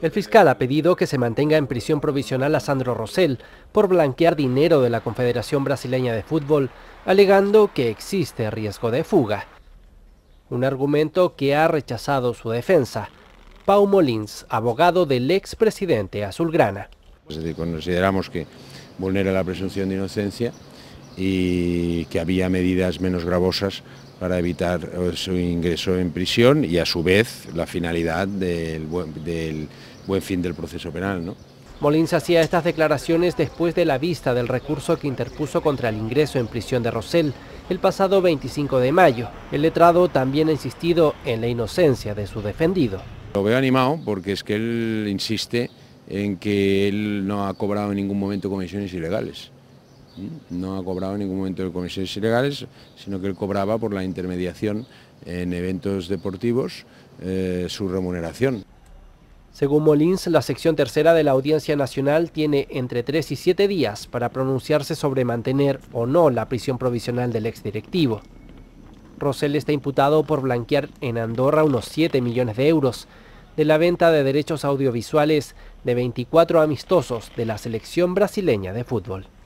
El fiscal ha pedido que se mantenga en prisión provisional a Sandro Rosell por blanquear dinero de la Confederación Brasileña de Fútbol, alegando que existe riesgo de fuga. Un argumento que ha rechazado su defensa. Pau Molins, abogado del expresidente Azulgrana. consideramos que vulnera la presunción de inocencia y que había medidas menos gravosas para evitar eh, su ingreso en prisión y a su vez la finalidad del buen, fin del proceso penal. Molins hacía estas declaraciones después de la vista del recurso que interpuso contra el ingreso en prisión de Rosell el pasado 25 de mayo. El letrado también ha insistido en la inocencia de su defendido. Lo veo animado porque es que él insiste en que él no ha cobrado en ningún momento comisiones ilegales. Mm, no ha cobrado en ningún momento de comisiones ilegales, sino que él cobraba por la intermediación en eventos deportivos eh, su remuneración. Según Molins, la sección tercera de la Audiencia Nacional tiene entre 3 y 7 días para pronunciarse sobre mantener o no la prisión provisional del exdirectivo. Rosell está imputado por blanquear en Andorra unos 7 millones de euros de la venta de derechos audiovisuales de 24 amistosos de la selección brasileña de fútbol.